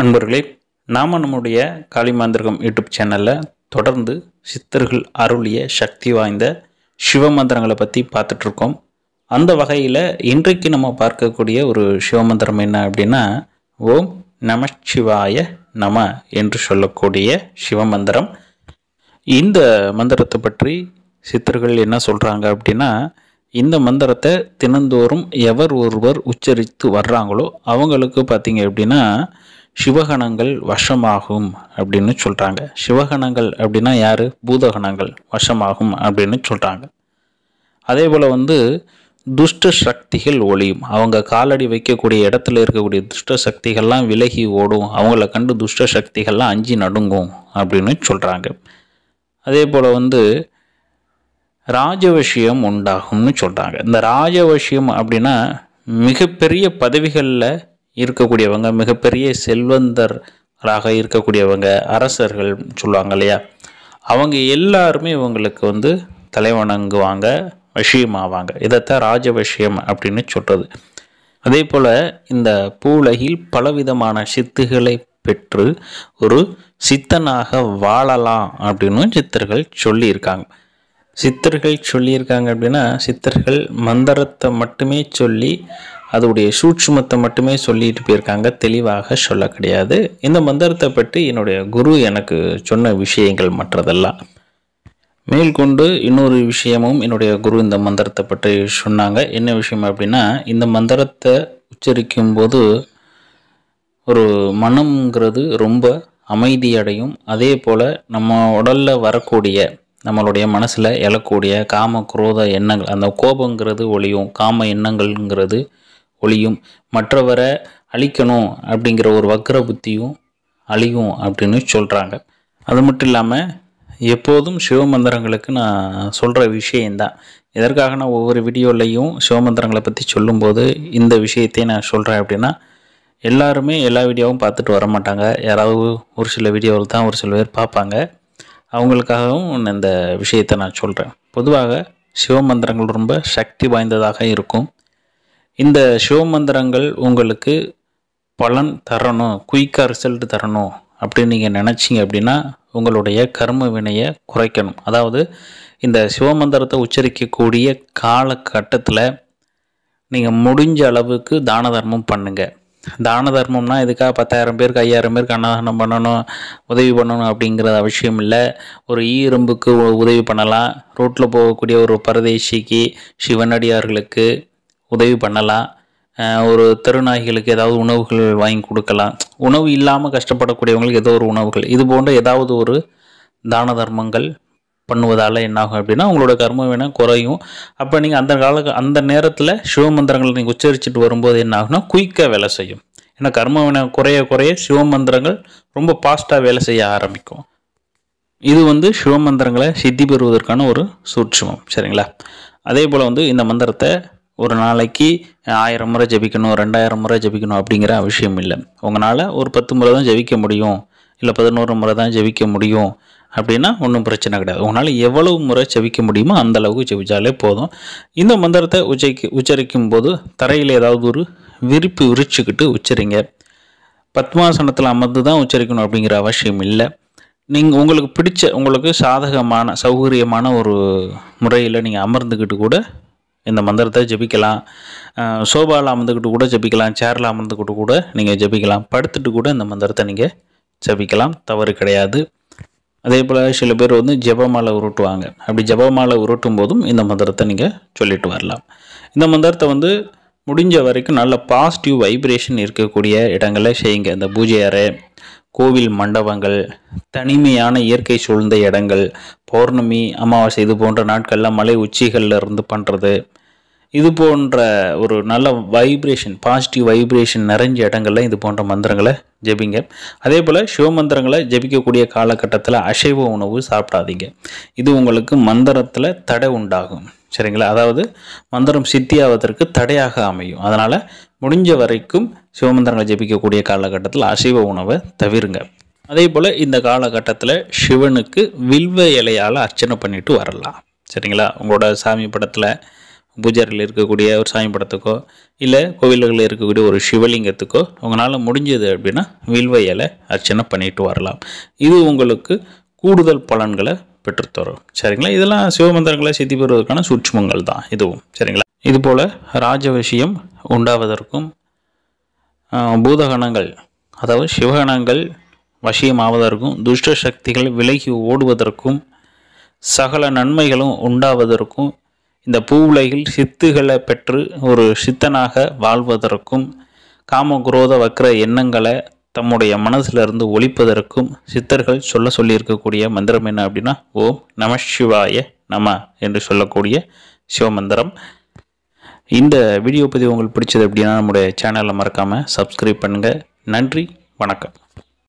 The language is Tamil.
அன்பர்களே நாம் நம்முடைய காளிமாந்திரகம் யூடியூப் சேனலில் தொடர்ந்து சித்தர்கள் அருளிய சக்தி வாய்ந்த சிவமந்திரங்களை பற்றி பார்த்துட்ருக்கோம் அந்த வகையில் இன்றைக்கு நம்ம பார்க்கக்கூடிய ஒரு சிவமந்திரம் என்ன அப்படின்னா ஓம் நமச்சிவாய நம என்று சொல்லக்கூடிய சிவமந்திரம் இந்த மந்திரத்தை பற்றி சித்தர்கள் என்ன சொல்கிறாங்க அப்படின்னா இந்த மந்திரத்தை தினந்தோறும் எவர் ஒருவர் உச்சரித்து வர்றாங்களோ அவங்களுக்கு பார்த்தீங்க அப்படின்னா சிவகணங்கள் வசமாகும் அப்படின்னு சொல்கிறாங்க சிவகணங்கள் அப்படின்னா யார் பூதகணங்கள் வசமாகும் அப்படின்னு சொல்கிறாங்க அதே போல் வந்து துஷ்ட சக்திகள் ஒளியும் அவங்க காலடி வைக்கக்கூடிய இடத்துல இருக்கக்கூடிய துஷ்ட சக்திகள்லாம் விலகி ஓடும் அவங்கள கண்டு துஷ்ட சக்திகள்லாம் அஞ்சு நடுங்கும் அப்படின்னு சொல்கிறாங்க அதே போல் வந்து ராஜவசியம் உண்டாகும்னு சொல்கிறாங்க இந்த ராஜவசியம் அப்படின்னா மிகப்பெரிய பதவிகளில் இருக்கக்கூடியவங்க மிகப்பெரிய செல்வந்தராக இருக்கக்கூடியவங்க அரசர்கள் சொல்லுவாங்க இல்லையா அவங்க எல்லாருமே இவங்களுக்கு வந்து தலைவணங்குவாங்க விஷயம் ஆவாங்க இதைத்தான் ராஜ விஷயம் அப்படின்னு சொல்கிறது அதே போல் இந்த பூலகில் பலவிதமான சித்துகளை பெற்று ஒரு சித்தனாக வாழலாம் அப்படின்னு சித்தர்கள் சொல்லியிருக்காங்க சித்தர்கள் சொல்லியிருக்காங்க அப்படின்னா சித்தர்கள் மந்திரத்தை மட்டுமே சொல்லி அதோடைய சூட்சுமத்தை மட்டுமே சொல்லிட்டு போயிருக்காங்க தெளிவாக சொல்ல கிடையாது இந்த மந்திரத்தை பற்றி என்னுடைய குரு எனக்கு சொன்ன விஷயங்கள் மற்றதெல்லாம் மேற்கொண்டு இன்னொரு விஷயமும் என்னுடைய குரு இந்த மந்திரத்தை பற்றி சொன்னாங்க என்ன விஷயம் அப்படின்னா இந்த மந்திரத்தை உச்சரிக்கும் போது ஒரு மனம்ங்கிறது ரொம்ப அமைதியடையும் அதே போல் நம்ம உடலில் வரக்கூடிய நம்மளுடைய மனசில் எழக்கூடிய காம குரோத எண்ணங்கள் அந்த கோபங்கிறது ஒளியும் காம எண்ணங்கள்ங்கிறது ஒளியும் மற்றவரை அழிக்கணும் அப்படிங்கிற ஒரு வக்ர புத்தியும் அழியும் அப்படின்னு சொல்கிறாங்க அது மட்டும் இல்லாமல் எப்போதும் சிவமந்திரங்களுக்கு நான் சொல்கிற விஷயந்தான் இதற்காக நான் ஒவ்வொரு வீடியோலையும் சிவமந்திரங்களை பற்றி சொல்லும்போது இந்த விஷயத்தை நான் சொல்கிறேன் அப்படின்னா எல்லாருமே எல்லா வீடியோவும் பார்த்துட்டு வர மாட்டாங்க யாராவது ஒரு சில வீடியோவில் தான் ஒரு சில பேர் பார்ப்பாங்க அவங்களுக்காகவும் இந்த விஷயத்தை நான் சொல்கிறேன் பொதுவாக சிவமந்திரங்கள் ரொம்ப சக்தி வாய்ந்ததாக இருக்கும் இந்த சிவமந்திரங்கள் உங்களுக்கு பலன் தரணும் குயிக்காக ரிசல்ட் தரணும் அப்படின்னு நீங்கள் நினச்சிங்க அப்படின்னா உங்களுடைய கர்ம வினையை குறைக்கணும் அதாவது இந்த சிவமந்திரத்தை உச்சரிக்கக்கூடிய காலகட்டத்தில் நீங்கள் முடிஞ்ச அளவுக்கு தான தர்மம் பண்ணுங்கள் தான தர்மம்னா இதுக்காக பத்தாயிரம் பேருக்கு ஐயாயிரம் பேருக்கு அன்னதானம் பண்ணணும் உதவி பண்ணணும் அப்படிங்கிறது அவசியம் இல்லை ஒரு ஈ இரும்புக்கு உதவி பண்ணலாம் ரோட்டில் போகக்கூடிய ஒரு பரதேசிக்கு சிவனடியார்களுக்கு உதவி பண்ணலாம் ஒரு தெருநாய்களுக்கு ஏதாவது உணவுகள் வாங்கி கொடுக்கலாம் உணவு இல்லாமல் கஷ்டப்படக்கூடியவங்களுக்கு ஏதோ ஒரு உணவுகள் இது போன்ற ஏதாவது ஒரு தான தர்மங்கள் பண்ணுவதால் என்னாகும் அப்படின்னா உங்களோட கர்ம வேணால் குறையும் அப்போ நீங்கள் அந்த கால அந்த நேரத்தில் சிவ மந்திரங்களை நீங்கள் உச்சரிச்சுட்டு வரும்போது என்ன குயிக்காக வேலை செய்யும் ஏன்னா கர்ம வினை குறைய குறைய மந்திரங்கள் ரொம்ப ஃபாஸ்ட்டாக வேலை செய்ய ஆரம்பிக்கும் இது வந்து சிவ மந்திரங்களை சித்தி பெறுவதற்கான ஒரு சூட்சமம் சரிங்களா அதே போல் வந்து இந்த மந்திரத்தை ஒரு நாளைக்கு ஆயிரம் முறை ஜபிக்கணும் ரெண்டாயிரம் முறை ஜபிக்கணும் அப்படிங்கிற அவசியம் இல்லை உங்களால் ஒரு பத்து முறை தான் ஜபிக்க முடியும் இல்லை பதினோரு முறை தான் ஜபிக்க முடியும் அப்படின்னா ஒன்றும் பிரச்சனை கிடையாது உங்களால் எவ்வளவு முறை செவிக்க முடியுமோ அந்த அளவுக்கு செவிச்சாலே போதும் இந்த மந்திரத்தை உச்சரிக்க உச்சரிக்கும் போது தரையில் ஏதாவது ஒரு விரிப்பு விரிச்சுக்கிட்டு உச்சரிங்க பத்மாசனத்தில் அமர்ந்து தான் உச்சரிக்கணும் அப்படிங்கிற அவசியம் இல்லை நீங்கள் உங்களுக்கு பிடிச்ச உங்களுக்கு சாதகமான சௌகரியமான ஒரு முறையில் நீங்கள் அமர்ந்துக்கிட்டு கூட இந்த மந்திரத்தை ஜெபிக்கலாம் சோபாவில் அமர்ந்துக்கிட்டு கூட ஜெபிக்கலாம் சேரில் அமர்ந்துக்கிட்டு கூட நீங்கள் ஜெபிக்கலாம் படுத்துட்டு கூட இந்த மந்திரத்தை நீங்கள் ஜெபிக்கலாம் தவறு கிடையாது அதே போல் சில பேர் வந்து ஜபமாலை உருட்டுவாங்க அப்படி ஜபமாலை உருட்டும் போதும் இந்த மந்திரத்தை நீங்கள் சொல்லிட்டு வரலாம் இந்த மந்திரத்தை வந்து முடிஞ்ச வரைக்கும் நல்ல பாசிட்டிவ் வைப்ரேஷன் இருக்கக்கூடிய இடங்களில் செய்யுங்க இந்த பூஜை அறை கோவில் மண்டபங்கள் தனிமையான இயற்கை சூழ்ந்த இடங்கள் பௌர்ணமி அமாவாசை இது போன்ற நாட்களில் மலை உச்சிகளில் இருந்து பண்ணுறது இது போன்ற ஒரு நல்ல வைப்ரேஷன் பாசிட்டிவ் வைப்ரேஷன் நிறைஞ்ச இடங்களில் இது போன்ற மந்திரங்களை ஜெபிங்க அதே போல் சிவ மந்திரங்களை ஜெபிக்கக்கூடிய காலகட்டத்தில் அசைவ உணவு சாப்பிடாதீங்க இது உங்களுக்கு மந்திரத்தில் தடை உண்டாகும் சரிங்களா அதாவது மந்திரம் சித்தியாவதற்கு தடையாக அமையும் அதனால் முடிஞ்ச வரைக்கும் சிவமந்திரங்களை ஜெபிக்கக்கூடிய காலகட்டத்தில் அசைவ உணவை தவிருங்க அதே போல் இந்த காலகட்டத்தில் சிவனுக்கு வில்வ இலையால் அர்ச்சனை பண்ணிட்டு வரலாம் சரிங்களா உங்களோட சாமி படத்தில் பூஜாரில் இருக்கக்கூடிய ஒரு சாமி படத்துக்கோ இல்லை கோவில்களில் இருக்கக்கூடிய ஒரு சிவலிங்கத்துக்கோ உங்களால் முடிஞ்சது அப்படின்னா வில்வையலை அர்ச்சனை பண்ணிட்டு வரலாம் இது உங்களுக்கு கூடுதல் பலன்களை பெற்றுத்தரும் சரிங்களா இதெல்லாம் சிவமந்திரங்களை சித்தி பெறுவதற்கான சூட்சமங்கள் தான் இதுவும் சரிங்களா இதுபோல் ராஜவசியம் உண்டாவதற்கும் பூதகணங்கள் அதாவது சிவகணங்கள் வசியமாவதற்கும் துஷ்ட சக்திகள் விலகி ஓடுவதற்கும் சகல நன்மைகளும் உண்டாவதற்கும் இந்த உலகில் சித்துகளை பெற்று ஒரு சித்தனாக வாழ்வதற்கும் காம குரோத எண்ணங்களை தம்முடைய மனசிலிருந்து ஒழிப்பதற்கும் சித்தர்கள் சொல்ல சொல்லியிருக்கக்கூடிய மந்திரம் என்ன அப்படின்னா ஓம் நம சிவாய நம என்று சொல்லக்கூடிய சிவமந்திரம் இந்த வீடியோ பதிவு உங்களுக்கு பிடிச்சது அப்படின்னா நம்முடைய சேனலை மறக்காமல் சப்ஸ்கிரைப் பண்ணுங்கள் நன்றி வணக்கம்